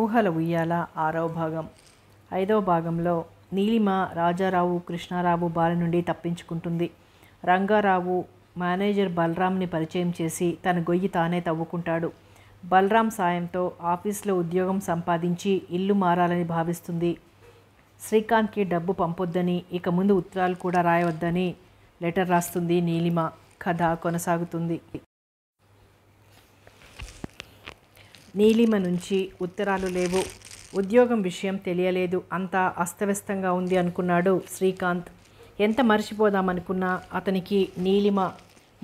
ఊహల ఉయ్యాల ఆరవ భాగం ఐదవ భాగంలో నీలిమ రాజారావు కృష్ణారావు బారి నుండి తప్పించుకుంటుంది రంగారావు మేనేజర్ బలరామ్ని పరిచయం చేసి తన గొయ్యి తానే తవ్వుకుంటాడు బలరాం సాయంతో ఆఫీస్లో ఉద్యోగం సంపాదించి ఇల్లు మారాలని భావిస్తుంది శ్రీకాంత్కి డబ్బు పంపొద్దని ఇక ముందు ఉత్తరాలు కూడా రాయవద్దని లెటర్ రాస్తుంది నీలిమ కథ కొనసాగుతుంది నీలిమ నుంచి ఉత్తరాలు లేవు ఉద్యోగం విషయం తెలియలేదు అంతా అస్తవ్యస్తంగా ఉంది అనుకున్నాడు శ్రీకాంత్ ఎంత మర్చిపోదామనుకున్నా అతనికి నీలిమ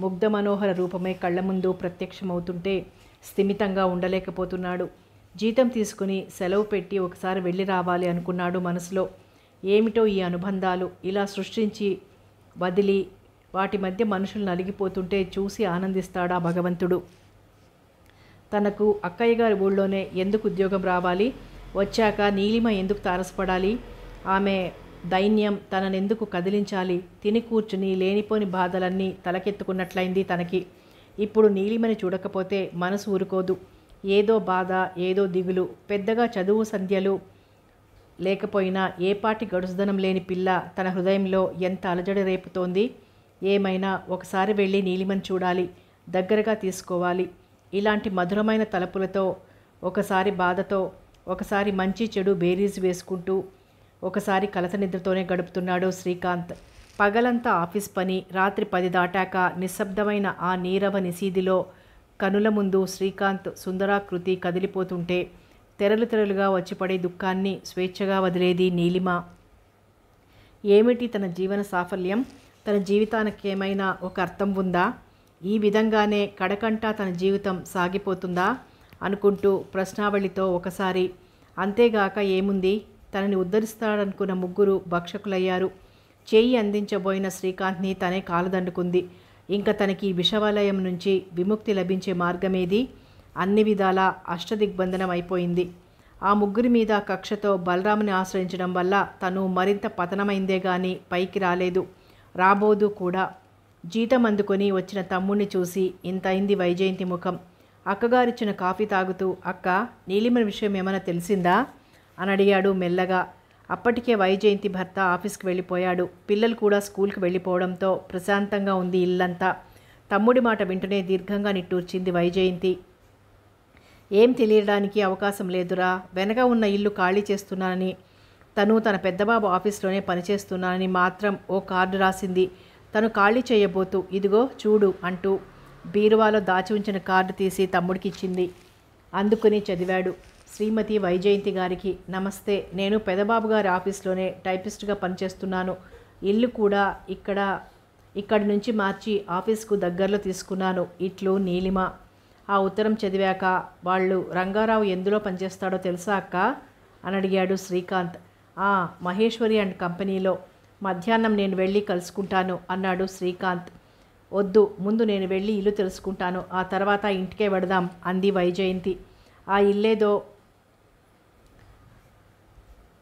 ముగ్ధ మనోహర రూపమే కళ్ళ ముందు ప్రత్యక్షమవుతుంటే స్థిమితంగా ఉండలేకపోతున్నాడు జీతం తీసుకుని సెలవు పెట్టి ఒకసారి వెళ్ళి రావాలి అనుకున్నాడు మనసులో ఏమిటో ఈ అనుబంధాలు ఇలా సృష్టించి వదిలి వాటి మధ్య మనుషులు నలిగిపోతుంటే చూసి ఆనందిస్తాడా భగవంతుడు తనకు అక్కయ్య గారి ఊళ్ళోనే ఎందుకు ఉద్యోగం రావాలి వచ్చాక నీలిమ ఎందుకు తారసపడాలి ఆమె దైన్యం తననెందుకు కదిలించాలి తిని కూర్చుని లేనిపోని బాధలన్నీ తలకెత్తుకున్నట్లయింది తనకి ఇప్పుడు నీలిమని చూడకపోతే మనసు ఊరుకోదు ఏదో బాధ ఏదో దిగులు పెద్దగా చదువు సంధ్యలు లేకపోయినా ఏపాటి గడుసుదనం లేని పిల్ల తన హృదయంలో ఎంత అలజడి రేపుతోంది ఏమైనా ఒకసారి వెళ్ళి నీలిమని చూడాలి దగ్గరగా తీసుకోవాలి ఇలాంటి మధురమైన తలపులతో ఒకసారి బాధతో ఒకసారి మంచి చెడు బేరీస్ వేసుకుంటూ ఒకసారి కలత నిద్రతోనే గడుపుతున్నాడు శ్రీకాంత్ పగలంతా ఆఫీస్ పని రాత్రి పది దాటాక నిశ్శబ్దమైన ఆ నీరవ నిశీదిలో కనుల ముందు శ్రీకాంత్ సుందరాకృతి కదిలిపోతుంటే తెరలు తెరలుగా వచ్చిపడే దుఃఖాన్ని స్వేచ్ఛగా వదిలేది నీలిమ ఏమిటి తన జీవన సాఫల్యం తన జీవితానికి ఏమైనా ఒక అర్థం ఉందా ఈ విధంగానే కడకంటా తన జీవితం సాగిపోతుందా అనుకుంటూ ప్రశ్నావళితో ఒకసారి అంతేగాక ఏముంది తనని ఉద్ధరిస్తాడనుకున్న ముగ్గురు భక్షకులయ్యారు చేయి అందించబోయిన శ్రీకాంత్ని తనే కాలదండుకుంది ఇంకా తనకి విషవలయం నుంచి విముక్తి లభించే మార్గమేది అన్ని విధాలా అష్టదిగ్బంధనం అయిపోయింది ఆ ముగ్గురి మీద కక్షతో బలరాముని ఆశ్రయించడం వల్ల తను మరింత పతనమైందే గాని పైకి రాలేదు రాబోదు కూడా జీతం అందుకొని వచ్చిన తమ్ముణ్ణి చూసి ఇంత అయింది వైజయంతి ముఖం అక్కగారిచ్చిన కాఫీ తాగుతూ అక్క నీలిమని విషయం ఏమైనా తెలిసిందా అని అడిగాడు మెల్లగా అప్పటికే వైజయంతి భర్త ఆఫీస్కి వెళ్ళిపోయాడు పిల్లలు కూడా స్కూల్కి వెళ్ళిపోవడంతో ప్రశాంతంగా ఉంది ఇల్లంతా తమ్ముడి మాట వింటూనే దీర్ఘంగా నిట్టూర్చింది వైజయంతి ఏం తెలియడానికి అవకాశం లేదురా వెనక ఉన్న ఇల్లు ఖాళీ చేస్తున్నానని తను తన పెద్దబాబు ఆఫీస్లోనే పనిచేస్తున్నానని మాత్రం ఓ కార్డు రాసింది తను ఖాళీ చేయబోతూ ఇదిగో చూడు అంటూ బీరువాలో దాచి ఉంచిన కార్డు తీసి తమ్ముడికి ఇచ్చింది అందుకుని చదివాడు శ్రీమతి వైజయంతి గారికి నమస్తే నేను పెదబాబు గారి ఆఫీస్లోనే టైపిస్ట్గా పనిచేస్తున్నాను ఇల్లు కూడా ఇక్కడ ఇక్కడి నుంచి మార్చి ఆఫీస్కు దగ్గరలో తీసుకున్నాను ఇట్లు నీలిమ ఆ ఉత్తరం చదివాక వాళ్ళు రంగారావు ఎందులో పనిచేస్తాడో తెలుసా అక్క అని అడిగాడు శ్రీకాంత్ ఆ మహేశ్వరి అండ్ కంపెనీలో మధ్యాహ్నం నేను వెళ్ళి కలుసుకుంటాను అన్నాడు శ్రీకాంత్ వద్దు ముందు నేను వెళ్ళి ఇల్లు తెలుసుకుంటాను ఆ తర్వాత ఇంటికే వెడదాం అంది వైజయంతి ఆ ఇల్లేదో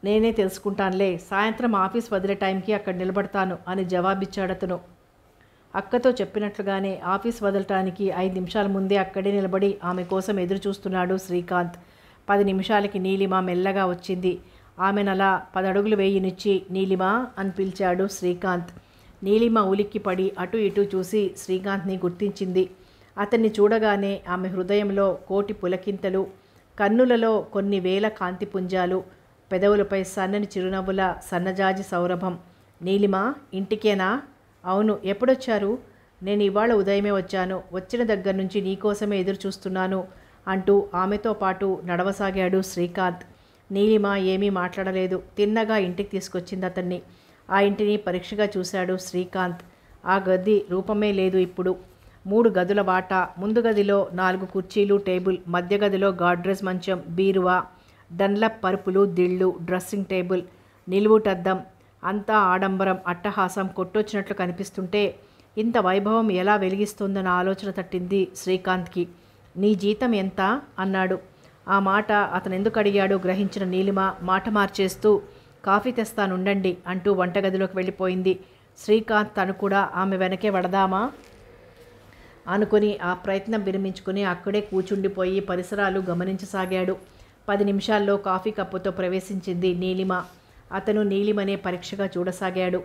నేనే తెలుసుకుంటానులే సాయంత్రం ఆఫీస్ వదిలే టైంకి అక్కడ నిలబడతాను అని జవాబిచ్చాడతను అక్కతో చెప్పినట్లుగానే ఆఫీస్ వదలటానికి ఐదు నిమిషాల ముందే అక్కడే నిలబడి ఆమె కోసం ఎదురు చూస్తున్నాడు శ్రీకాంత్ పది నిమిషాలకి నీలిమ మెల్లగా వచ్చింది ఆమెనలా పదడుగులు వేయినిచ్చి నీలిమ అని పిలిచాడు శ్రీకాంత్ నీలిమ ఉలిక్కిపడి అటు ఇటు చూసి శ్రీకాంత్ని గుర్తించింది అతన్ని చూడగానే ఆమె హృదయంలో కోటి పులకింతలు కన్నులలో కొన్ని వేల కాంతిపుంజాలు పెదవులపై సన్నని చిరునవ్వుల సన్నజాజి సౌరభం నీలిమ ఇంటికేనా అవును ఎప్పుడొచ్చారు నేను ఇవాళ ఉదయమే వచ్చాను వచ్చిన దగ్గర నుంచి నీకోసమే ఎదురు చూస్తున్నాను అంటూ ఆమెతో పాటు నడవసాగాడు శ్రీకాంత్ నీలిమ ఏమీ మాట్లాడలేదు తిన్నగా ఇంటికి తీసుకొచ్చింది అతన్ని ఆ ఇంటిని పరీక్షగా చూశాడు శ్రీకాంత్ ఆ గది రూపమే లేదు ఇప్పుడు మూడు గదుల వాటా ముందు గదిలో నాలుగు కుర్చీలు టేబుల్ మధ్య గదిలో గాడ్రెస్ మంచం బీరువా డన్లప్ పరుపులు దిళ్ళు డ్రెస్సింగ్ టేబుల్ నిలువుటద్దం అంతా ఆడంబరం అట్టహాసం కొట్టొచ్చినట్లు కనిపిస్తుంటే ఇంత వైభవం ఎలా వెలిగిస్తుందన్న ఆలోచన తట్టింది శ్రీకాంత్కి నీ జీతం ఎంత అన్నాడు ఆ మాట అతను ఎందుకు అడిగాడో గ్రహించిన నీలిమ మాట మార్చేస్తూ కాఫీ తెస్తానుండండి అంటూ వంటగదిలోకి వెళ్ళిపోయింది శ్రీకాంత్ తను కూడా ఆమె వెనకే వడదామా అనుకుని ఆ ప్రయత్నం విరమించుకుని అక్కడే కూచుండిపోయి పరిసరాలు గమనించసాగాడు పది నిమిషాల్లో కాఫీ కప్పుతో ప్రవేశించింది నీలిమ అతను నీలిమనే పరీక్షగా చూడసాగాడు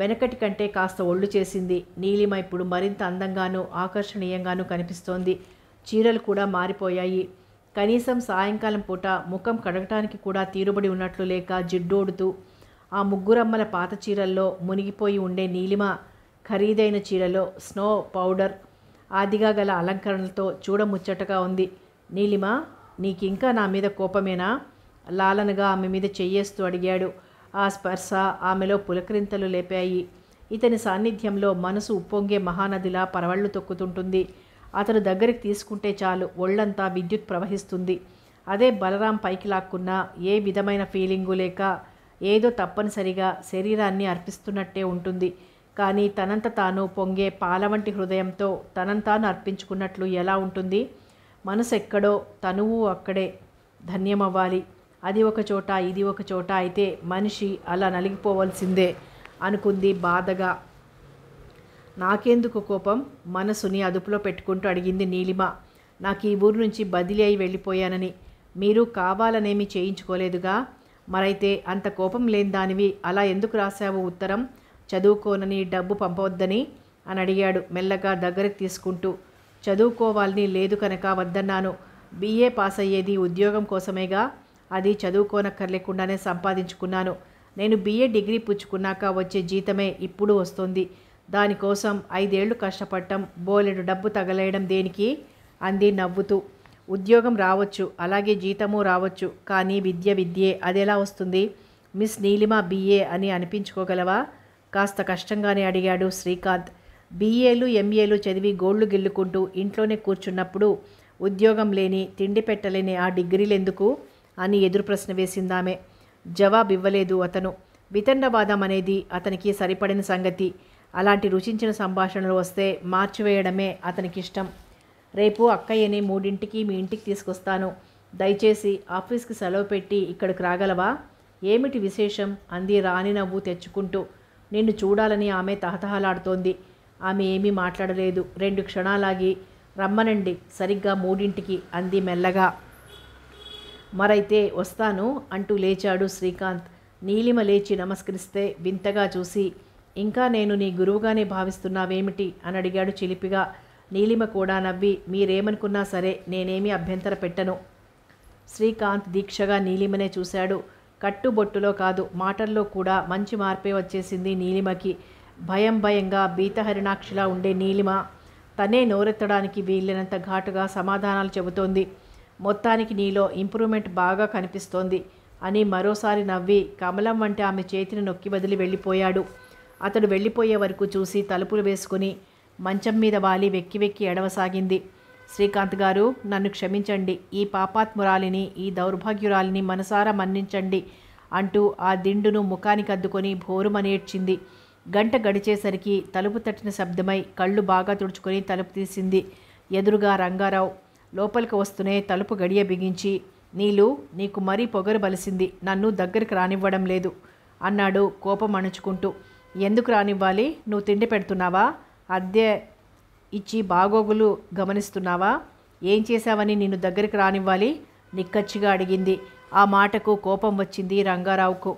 వెనకటి కంటే కాస్త ఒళ్ళు చేసింది నీలిమ ఇప్పుడు మరింత అందంగానూ ఆకర్షణీయంగానూ కనిపిస్తోంది చీరలు కూడా మారిపోయాయి కనీసం సాయంకాలం పూట ముఖం కడగటానికి కూడా తీరుబడి ఉన్నట్లు లేక జిడ్డోడుతూ ఆ ముగ్గురమ్మల పాత చీరల్లో మునిగిపోయి ఉండే నీలిమ ఖరీదైన చీరలో స్నో పౌడర్ ఆదిగా గల అలంకరణలతో చూడముచ్చటగా ఉంది నీలిమ నీకింకా నా మీద కోపమేనా లాలనగా ఆమె మీద చెయ్యేస్తూ అడిగాడు ఆ స్పర్శ ఆమెలో పులకరింతలు లేపాయి ఇతని సాన్నిధ్యంలో మనసు ఉప్పొంగే మహానదిలా పరవళ్ళు తొక్కుతుంటుంది అతను దగ్గరికి తీసుకుంటే చాలు ఒళ్ళంతా విద్యుత్ ప్రవహిస్తుంది అదే బలరాం పైకి లాక్కున్న ఏ విధమైన ఫీలింగు లేక ఏదో తప్పనిసరిగా శరీరాన్ని అర్పిస్తున్నట్టే ఉంటుంది కానీ తనంత తాను పొంగే పాలవంటి హృదయంతో తనంత తాను అర్పించుకున్నట్లు ఎలా ఉంటుంది మనసు ఎక్కడో తనువు అక్కడే ధన్యమవ్వాలి అది ఒక చోట ఇది ఒక చోట అయితే మనిషి అలా నలిగిపోవలసిందే అనుకుంది బాధగా నాకెందుకు కోపం మనసుని అదుపులో పెట్టుకుంటూ అడిగింది నీలిమ నాకు ఈ ఊరు నుంచి బదిలీ అయి వెళ్ళిపోయానని మీరు కావాలనేమి చేయించుకోలేదుగా మరైతే అంత కోపం లేని దానివి అలా ఎందుకు రాశావు ఉత్తరం చదువుకోనని డబ్బు పంపవద్దని అని అడిగాడు మెల్లగా దగ్గరికి తీసుకుంటూ చదువుకోవాలని లేదు కనుక వద్దన్నాను బీఏ పాస్ అయ్యేది ఉద్యోగం కోసమేగా అది చదువుకోనక్కర్లేకుండానే సంపాదించుకున్నాను నేను బీఏ డిగ్రీ పుచ్చుకున్నాక వచ్చే జీతమే ఇప్పుడు వస్తుంది దానికోసం ఐదేళ్లు కష్టపడటం బోలెడు డబ్బు తగలేయడం దేనికి అంది నవ్వుతూ ఉద్యోగం రావచ్చు అలాగే జీతము రావచ్చు కానీ విద్య విద్యే అదెలా వస్తుంది మిస్ నీలిమ బీఏ అని అనిపించుకోగలవా కాస్త కష్టంగానే అడిగాడు శ్రీకాంత్ బీఏలు ఎంఏలు చదివి గోళ్లు గిల్లుకుంటూ ఇంట్లోనే కూర్చున్నప్పుడు ఉద్యోగం లేని తిండి పెట్టలేని ఆ ఎందుకు అని ఎదురు ప్రశ్న వేసిందామె జవాబివ్వలేదు అతను వితండవాదం అనేది అతనికి సరిపడిన సంగతి అలాంటి రుచించిన సంభాషణలు వస్తే మార్చివేయడమే అతనికి ఇష్టం రేపు అక్కయ్యని మూడింటికి మీ ఇంటికి తీసుకొస్తాను దయచేసి ఆఫీస్కి సెలవు పెట్టి ఇక్కడికి రాగలవా ఏమిటి విశేషం అంది రాని నవ్వు తెచ్చుకుంటూ నిన్ను చూడాలని ఆమె తహతహలాడుతోంది ఆమె ఏమీ మాట్లాడలేదు రెండు క్షణాలాగి రమ్మనండి సరిగ్గా మూడింటికి అంది మెల్లగా మరైతే వస్తాను అంటూ లేచాడు శ్రీకాంత్ నీలిమ లేచి నమస్కరిస్తే వింతగా చూసి ఇంకా నేను నీ గురువుగానే భావిస్తున్నావేమిటి అని అడిగాడు చిలిపిగా నీలిమ కూడా నవ్వి మీరేమనుకున్నా సరే నేనేమీ అభ్యంతర పెట్టను శ్రీకాంత్ దీక్షగా నీలిమనే చూశాడు కట్టుబొట్టులో కాదు మాటల్లో కూడా మంచి మార్పే వచ్చేసింది నీలిమకి భయం భయంగా బీతహరిణాక్షిలా ఉండే నీలిమ తనే నోరెత్తడానికి వీలైనంత ఘాటుగా సమాధానాలు చెబుతోంది మొత్తానికి నీలో ఇంప్రూవ్మెంట్ బాగా కనిపిస్తోంది అని మరోసారి నవ్వి కమలం వంటి ఆమె చేతిని నొక్కి వదిలి వెళ్ళిపోయాడు అతడు వెళ్ళిపోయే వరకు చూసి తలుపులు వేసుకుని మంచం మీద వాలి వెక్కి వెక్కి ఎడవసాగింది శ్రీకాంత్ గారు నన్ను క్షమించండి ఈ పాపాత్మురాలిని ఈ దౌర్భాగ్యురాలిని మనసారా మన్నించండి అంటూ ఆ దిండును ముఖానికి అద్దుకొని భోరుమనేడ్చింది గంట గడిచేసరికి తలుపు తట్టిన శబ్దమై కళ్ళు బాగా తుడుచుకొని తలుపు తీసింది ఎదురుగా రంగారావు లోపలికి వస్తూనే తలుపు గడియ బిగించి నీలు నీకు మరీ పొగరు బలిసింది నన్ను దగ్గరికి రానివ్వడం లేదు అన్నాడు కోపం అణుచుకుంటూ ఎందుకు రానివ్వాలి నువ్వు తిండి పెడుతున్నావా అద్దె ఇచ్చి బాగోగులు గమనిస్తున్నావా ఏం చేశావని నిన్ను దగ్గరికి రానివ్వాలి నిక్కచ్చిగా అడిగింది ఆ మాటకు కోపం వచ్చింది రంగారావుకు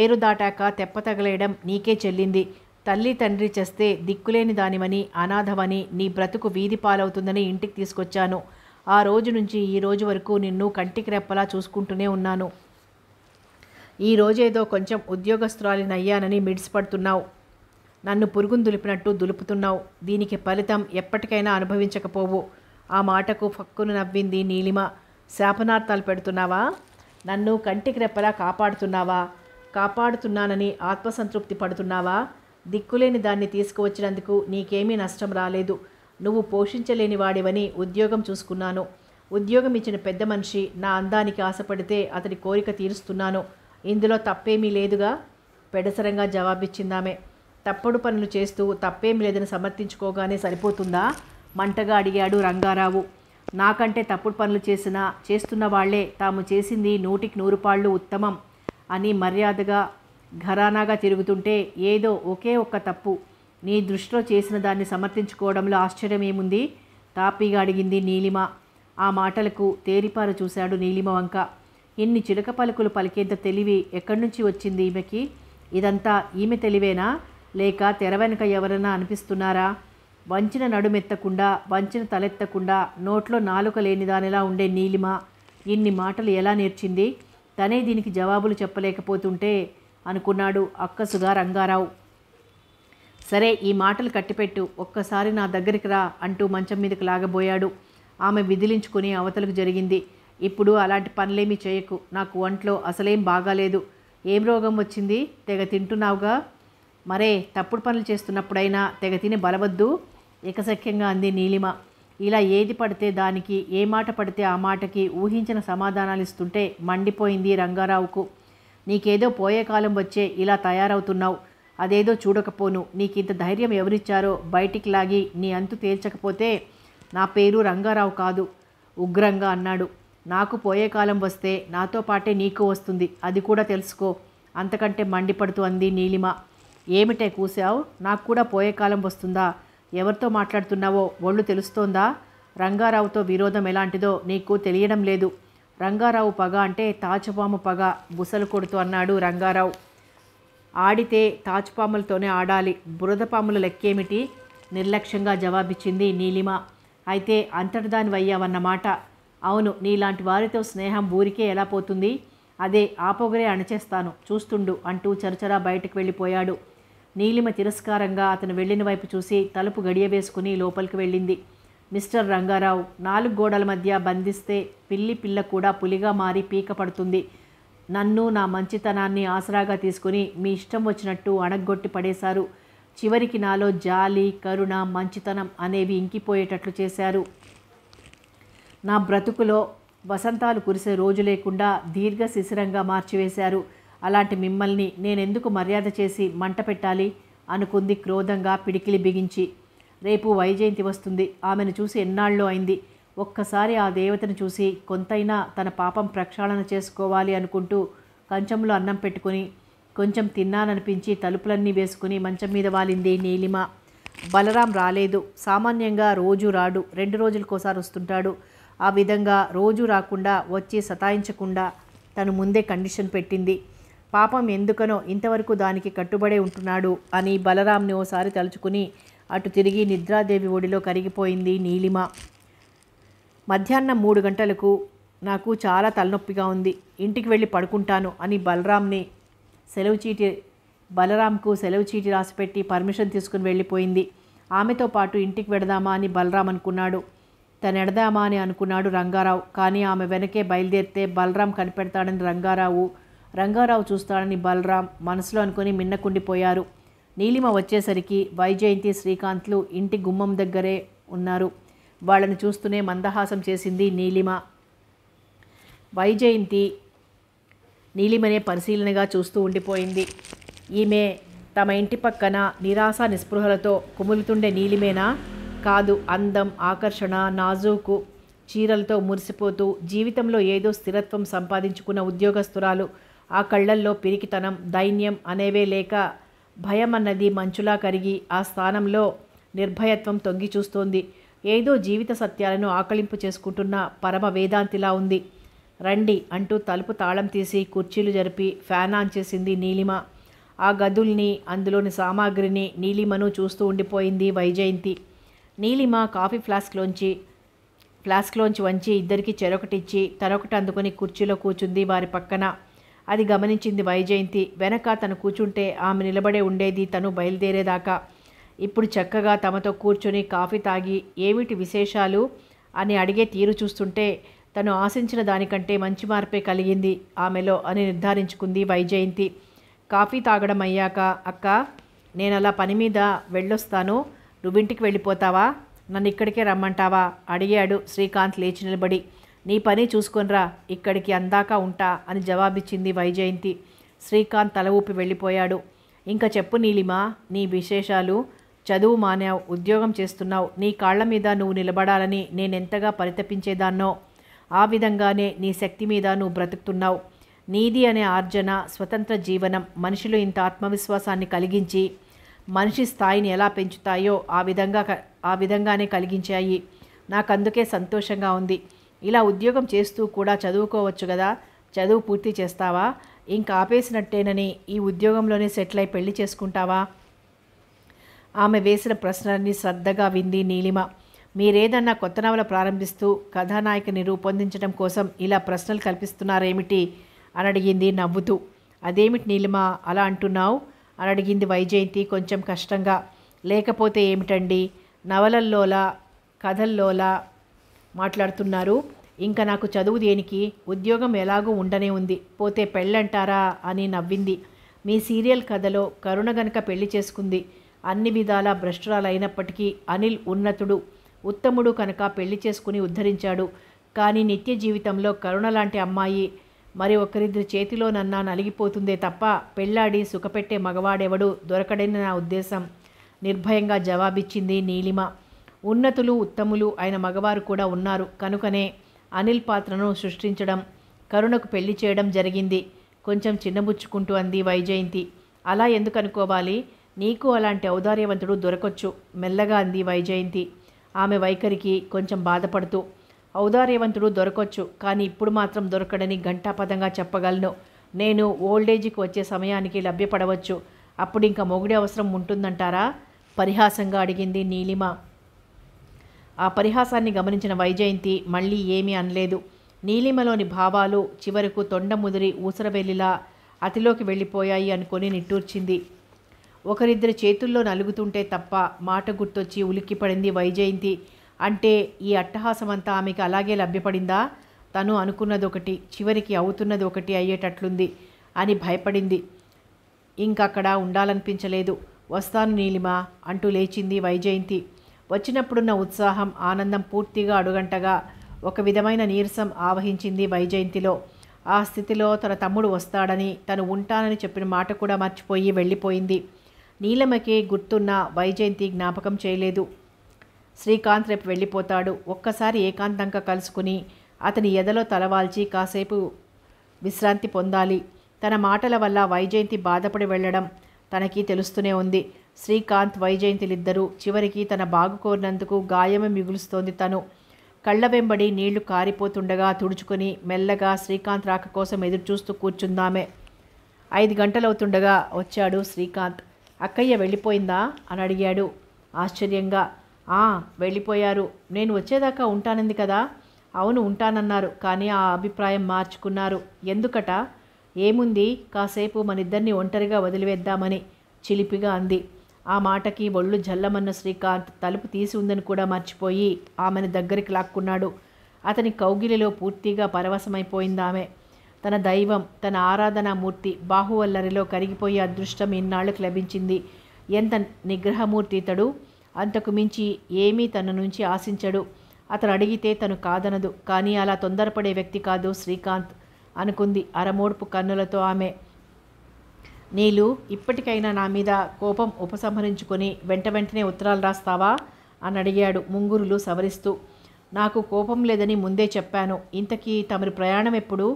ఏరు దాటాక తెప్ప తగలేయడం నీకే చెల్లింది తల్లి తండ్రి చేస్తే దిక్కులేని దానివని అనాథమని నీ బ్రతుకు వీధి పాలవుతుందని ఇంటికి తీసుకొచ్చాను ఆ రోజు నుంచి ఈ రోజు వరకు నిన్ను కంటికి రెప్పలా చూసుకుంటూనే ఉన్నాను రోజేదో కొంచెం ఉద్యోగస్తురాలినయ్యానని మిడిసిపడుతున్నావు నన్ను పురుగును దులిపినట్టు దులుపుతున్నావు దీనికి ఫలితం ఎప్పటికైనా అనుభవించకపోవు ఆ మాటకు ఫక్కును నవ్వింది నీలిమ శాపనార్థాలు పెడుతున్నావా నన్ను కంటికి రెప్పలా కాపాడుతున్నావా కాపాడుతున్నానని ఆత్మసంతృప్తి పడుతున్నావా దిక్కులేని దాన్ని తీసుకువచ్చినందుకు నీకేమీ నష్టం రాలేదు నువ్వు పోషించలేని వాడివని ఉద్యోగం చూసుకున్నాను ఉద్యోగం ఇచ్చిన పెద్ద మనిషి నా అందానికి ఆశపడితే అతడి కోరిక తీరుస్తున్నాను ఇందులో తప్పేమీ లేదుగా పెడసరంగా జవాబిచ్చిందామె తప్పుడు పనులు చేస్తూ తప్పేమి లేదని సమర్థించుకోగానే సరిపోతుందా మంటగా అడిగాడు రంగారావు నాకంటే తప్పుడు పనులు చేసిన చేస్తున్న వాళ్లే తాము చేసింది నూటికి నూరు పాళ్ళు ఉత్తమం అని మర్యాదగా ఘరానాగా తిరుగుతుంటే ఏదో ఒకే ఒక్క తప్పు నీ దృష్టిలో చేసిన దాన్ని సమర్థించుకోవడంలో ఆశ్చర్యం ఏముంది తాపీగా అడిగింది నీలిమ ఆ మాటలకు తేరిపారు చూశాడు నీలిమ వంక ఇన్ని చిలక పలుకులు పలికేంత తెలివి ఎక్కడి నుంచి వచ్చింది ఈమెకి ఇదంతా ఈమె తెలివేనా లేక తెర వెనుక ఎవరైనా అనిపిస్తున్నారా వంచిన నడుమెత్తకుండా వంచిన తలెత్తకుండా నోట్లో నాలుక లేని దానిలా ఉండే నీలిమ ఇన్ని మాటలు ఎలా నేర్చింది తనే దీనికి జవాబులు చెప్పలేకపోతుంటే అనుకున్నాడు అక్కసుగా రంగారావు సరే ఈ మాటలు కట్టిపెట్టు ఒక్కసారి నా దగ్గరికి రా అంటూ మంచం మీదకు లాగబోయాడు ఆమె విదిలించుకుని అవతలకు జరిగింది ఇప్పుడు అలాంటి పనులేమీ చేయకు నాకు ఒంట్లో అసలేం బాగాలేదు ఏం రోగం వచ్చింది తెగ తింటున్నావుగా మరే తప్పుడు పనులు చేస్తున్నప్పుడైనా తెగ తిని బలవద్దు ఏకసఖ్యంగా అంది నీలిమ ఇలా ఏది పడితే దానికి ఏ మాట పడితే ఆ మాటకి ఊహించిన సమాధానాలు ఇస్తుంటే మండిపోయింది రంగారావుకు నీకేదో పోయే కాలం వచ్చే ఇలా తయారవుతున్నావు అదేదో చూడకపోను నీకు ఇంత ధైర్యం ఎవరిచ్చారో బయటికి లాగి నీ అంతు తేల్చకపోతే నా పేరు రంగారావు కాదు ఉగ్రంగా అన్నాడు నాకు పోయే కాలం వస్తే నాతో పాటే నీకు వస్తుంది అది కూడా తెలుసుకో అంతకంటే మండిపడుతూ అంది నీలిమ ఏమిటే కూసావు నాకు కూడా పోయే కాలం వస్తుందా ఎవరితో మాట్లాడుతున్నావో ఒళ్ళు తెలుస్తోందా రంగారావుతో విరోధం ఎలాంటిదో నీకు తెలియడం లేదు రంగారావు పగ అంటే తాచుపాము పగ బుసలు కొడుతూ అన్నాడు రంగారావు ఆడితే తాచుపాములతోనే ఆడాలి బురదపాముల లెక్కేమిటి నిర్లక్ష్యంగా జవాబిచ్చింది నీలిమ అయితే అంతటిదాని వయ్యావన్నమాట అవును నీలాంటి వారితో స్నేహం ఊరికే ఎలా పోతుంది అదే ఆపోగరే అణచేస్తాను చూస్తుండు అంటూ చరచరా బయటకు వెళ్ళిపోయాడు నీలిమ తిరస్కారంగా అతను వెళ్ళిన వైపు చూసి తలుపు గడియవేసుకుని లోపలికి వెళ్ళింది మిస్టర్ రంగారావు నాలుగు గోడల మధ్య బంధిస్తే పిల్లి పిల్ల కూడా పులిగా మారి పీక పడుతుంది నన్ను నా మంచితనాన్ని ఆసరాగా తీసుకుని మీ ఇష్టం వచ్చినట్టు అణగొట్టి పడేశారు చివరికి నాలో జాలి కరుణ మంచితనం అనేవి ఇంకిపోయేటట్లు చేశారు నా బ్రతుకులో వసంతాలు కురిసే రోజు లేకుండా దీర్ఘ శిశిరంగా మార్చివేశారు అలాంటి మిమ్మల్ని నేనెందుకు మర్యాద చేసి మంట పెట్టాలి అనుకుంది క్రోధంగా పిడికిలి బిగించి రేపు వైజయంతి వస్తుంది ఆమెను చూసి ఎన్నాళ్ళు అయింది ఒక్కసారి ఆ దేవతను చూసి కొంతైనా తన పాపం ప్రక్షాళన చేసుకోవాలి అనుకుంటూ కంచంలో అన్నం పెట్టుకుని కొంచెం తిన్నాననిపించి తలుపులన్నీ వేసుకుని మంచం మీద వాలింది నీలిమ బలరాం రాలేదు సామాన్యంగా రోజు రాడు రెండు రోజులకోసారి వస్తుంటాడు ఆ విధంగా రోజు రాకుండా వచ్చి సతాయించకుండా తను ముందే కండిషన్ పెట్టింది పాపం ఎందుకనో ఇంతవరకు దానికి కట్టుబడే ఉంటున్నాడు అని బలరాంని ఓసారి తలుచుకుని అటు తిరిగి నిద్రాదేవి ఒడిలో కరిగిపోయింది నీలిమ మధ్యాహ్నం మూడు గంటలకు నాకు చాలా తలనొప్పిగా ఉంది ఇంటికి వెళ్ళి పడుకుంటాను అని బలరాంని సెలవు చీటి బలరాంకు సెలవు చీటి రాసిపెట్టి పర్మిషన్ తీసుకుని వెళ్ళిపోయింది ఆమెతో పాటు ఇంటికి వెడదామా అని బలరాం అనుకున్నాడు తనెడదామా అని అనుకున్నాడు రంగారావు కానీ ఆమె వెనకే బయలుదేరితే బలరాం కనిపెడతాడని రంగారావు రంగారావు చూస్తాడని బలరాం మనసులో అనుకుని మిన్నకుండిపోయారు నీలిమ వచ్చేసరికి వైజయంతి శ్రీకాంత్లు ఇంటి గుమ్మం దగ్గరే ఉన్నారు వాళ్ళని చూస్తూనే మందహాసం చేసింది నీలిమ వైజయంతి నీలిమనే పరిశీలనగా చూస్తూ ఉండిపోయింది ఈమె తమ ఇంటి పక్కన నిరాశ నిస్పృహలతో కుములుతుండే నీలిమేనా కాదు అందం ఆకర్షణ నాజూకు చీరలతో మురిసిపోతూ జీవితంలో ఏదో స్థిరత్వం సంపాదించుకున్న ఉద్యోగస్తురాలు ఆ కళ్ళల్లో పిరికితనం దైన్యం అనేవే లేక భయం అన్నది మంచులా కరిగి ఆ స్థానంలో నిర్భయత్వం తొంగి చూస్తోంది ఏదో జీవిత సత్యాలను ఆకలింపు చేసుకుంటున్న పరమ వేదాంతిలా ఉంది రండి అంటూ తలుపు తాళం తీసి కుర్చీలు జరిపి ఫ్యాన్ ఆన్ చేసింది నీలిమ ఆ గదుల్ని అందులోని సామాగ్రిని నీలిమను చూస్తూ ఉండిపోయింది వైజయంతి నీలిమ కాఫీ ఫ్లాస్క్లోంచి ఫ్లాస్క్లోంచి వంచి ఇద్దరికి చెరొకటిచ్చి తరొకటి అందుకొని కుర్చీలో కూర్చుంది వారి పక్కన అది గమనించింది వైజయంతి వెనక తను కూర్చుంటే ఆమె నిలబడే ఉండేది తను బయలుదేరేదాకా ఇప్పుడు చక్కగా తమతో కూర్చొని కాఫీ తాగి ఏమిటి విశేషాలు అని అడిగే తీరు చూస్తుంటే తను ఆశించిన దానికంటే మంచి మార్పే కలిగింది ఆమెలో అని నిర్ధారించుకుంది వైజయంతి కాఫీ తాగడం అయ్యాక అక్క నేను అలా పని మీద వెళ్ళొస్తాను నువ్వింటికి వెళ్ళిపోతావా నన్ను ఇక్కడికే రమ్మంటావా అడిగాడు శ్రీకాంత్ లేచి నిలబడి నీ పని చూసుకొనిరా ఇక్కడికి అందాక ఉంటా అని జవాబిచ్చింది వైజయంతి శ్రీకాంత్ తల ఊపి వెళ్ళిపోయాడు ఇంకా చెప్పు నీలిమా నీ విశేషాలు చదువు మానావు ఉద్యోగం చేస్తున్నావు నీ కాళ్ల మీద నువ్వు నిలబడాలని నేనెంతగా పరితపించేదాన్నో ఆ విధంగానే నీ శక్తి మీద నువ్వు బ్రతుకుతున్నావు నీది అనే ఆర్జన స్వతంత్ర జీవనం మనుషులు ఇంత ఆత్మవిశ్వాసాన్ని కలిగించి మనిషి స్థాయిని ఎలా పెంచుతాయో ఆ విధంగా ఆ విధంగానే కలిగించాయి నాకు అందుకే సంతోషంగా ఉంది ఇలా ఉద్యోగం చేస్తూ కూడా చదువుకోవచ్చు కదా చదువు పూర్తి చేస్తావా ఇంక ఆపేసినట్టేనని ఈ ఉద్యోగంలోనే సెటిల్ అయి పెళ్లి చేసుకుంటావా ఆమె వేసిన ప్రశ్నలన్నీ శ్రద్ధగా వింది నీలిమ మీరేదన్నా కొత్త నవల ప్రారంభిస్తూ కథానాయకని రూపొందించడం కోసం ఇలా ప్రశ్నలు కల్పిస్తున్నారేమిటి అని అడిగింది నవ్వుతూ అదేమిటి నీలిమ అలా అంటున్నావు అని అడిగింది వైజయంతి కొంచెం కష్టంగా లేకపోతే ఏమిటండి నవలల్లోలా కథల్లోలా మాట్లాడుతున్నారు ఇంకా నాకు చదువు దేనికి ఉద్యోగం ఎలాగూ ఉండనే ఉంది పోతే పెళ్ళంటారా అని నవ్వింది మీ సీరియల్ కథలో కరుణ గనక పెళ్లి చేసుకుంది అన్ని విధాల భ్రష్టురాలైనప్పటికీ అనిల్ ఉన్నతుడు ఉత్తముడు కనుక పెళ్లి చేసుకుని ఉద్ధరించాడు కానీ నిత్య జీవితంలో కరుణ లాంటి అమ్మాయి మరి ఒకరిద్దరి చేతిలో నన్నా నలిగిపోతుందే తప్ప పెళ్ళాడి సుఖపెట్టే మగవాడెవడు దొరకడని నా ఉద్దేశం నిర్భయంగా జవాబిచ్చింది నీలిమ ఉన్నతులు ఉత్తములు అయిన మగవారు కూడా ఉన్నారు కనుకనే అనిల్ పాత్రను సృష్టించడం కరుణకు పెళ్లి చేయడం జరిగింది కొంచెం చిన్నబుచ్చుకుంటూ అంది వైజయంతి అలా ఎందుకు అనుకోవాలి నీకు అలాంటి ఔదార్యవంతుడు దొరకొచ్చు మెల్లగా అంది వైజయంతి ఆమె వైఖరికి కొంచెం బాధపడుతూ ఔదార్యవంతుడు దొరకొచ్చు కానీ ఇప్పుడు మాత్రం దొరకడని ఘంటాపదంగా చెప్పగలను నేను ఓల్డేజ్కి వచ్చే సమయానికి లభ్యపడవచ్చు అప్పుడు ఇంకా మొగుడి అవసరం ఉంటుందంటారా పరిహాసంగా అడిగింది నీలిమ ఆ పరిహాసాన్ని గమనించిన వైజయంతి మళ్ళీ ఏమీ అనలేదు నీలిమలోని భావాలు చివరకు తొండ ముదిరి ఊసరవెల్లిలా అతిలోకి వెళ్ళిపోయాయి అనుకొని నిట్టూర్చింది ఒకరిద్దరి చేతుల్లో నలుగుతుంటే తప్ప మాట గుర్తొచ్చి ఉలిక్కిపడింది వైజయంతి అంటే ఈ అట్టహాసమంతా ఆమెకి అలాగే లభ్యపడిందా తను అనుకున్నదొకటి చివరికి అవుతున్నది ఒకటి అయ్యేటట్లుంది అని భయపడింది ఇంకక్కడ ఉండాలనిపించలేదు వస్తాను నీలిమ అంటూ లేచింది వైజయంతి వచ్చినప్పుడున్న ఉత్సాహం ఆనందం పూర్తిగా అడుగంటగా ఒక విధమైన నీరసం ఆవహించింది వైజయంతిలో ఆ స్థితిలో తన తమ్ముడు వస్తాడని తను ఉంటానని చెప్పిన మాట కూడా మర్చిపోయి వెళ్ళిపోయింది నీలమకి గుర్తున్న వైజయంతి జ్ఞాపకం చేయలేదు శ్రీకాంత్ రేపు వెళ్ళిపోతాడు ఒక్కసారి ఏకాంతంగా కలుసుకుని అతని ఎదలో తలవాల్చి కాసేపు విశ్రాంతి పొందాలి తన మాటల వల్ల వైజయంతి బాధపడి వెళ్ళడం తనకి తెలుస్తూనే ఉంది శ్రీకాంత్ వైజయంతిలిద్దరూ చివరికి తన బాగు కోరినందుకు గాయమే మిగులుస్తోంది తను కళ్ళ వెంబడి నీళ్లు కారిపోతుండగా తుడుచుకొని మెల్లగా శ్రీకాంత్ రాక కోసం ఎదురుచూస్తూ కూర్చుందామే ఐదు గంటలవుతుండగా వచ్చాడు శ్రీకాంత్ అక్కయ్య వెళ్ళిపోయిందా అని అడిగాడు ఆశ్చర్యంగా వెళ్ళిపోయారు నేను వచ్చేదాకా ఉంటానంది కదా అవును ఉంటానన్నారు కానీ ఆ అభిప్రాయం మార్చుకున్నారు ఎందుకట ఏముంది కాసేపు మనిద్దరిని ఒంటరిగా వదిలివేద్దామని చిలిపిగా అంది ఆ మాటకి ఒళ్ళు జల్లమన్న శ్రీకాంత్ తలుపు తీసి ఉందని కూడా మర్చిపోయి ఆమెను దగ్గరికి లాక్కున్నాడు అతని కౌగిలిలో పూర్తిగా పరవశమైపోయింది ఆమె తన దైవం తన ఆరాధనామూర్తి బాహువల్లరిలో కరిగిపోయే అదృష్టం ఇన్నాళ్లకు లభించింది ఎంత నిగ్రహమూర్తి ఇతడు అంతకు మించి ఏమీ తన నుంచి ఆశించడు అతను అడిగితే తను కాదనదు కానీ అలా తొందరపడే వ్యక్తి కాదు శ్రీకాంత్ అనుకుంది అరమోడ్పు కన్నులతో ఆమె నీలు ఇప్పటికైనా నా మీద కోపం ఉపసంహరించుకొని వెంట వెంటనే ఉత్తరాలు రాస్తావా అని అడిగాడు ముంగురులు సవరిస్తూ నాకు కోపం లేదని ముందే చెప్పాను ఇంతకీ తమరి ప్రయాణం ఎప్పుడు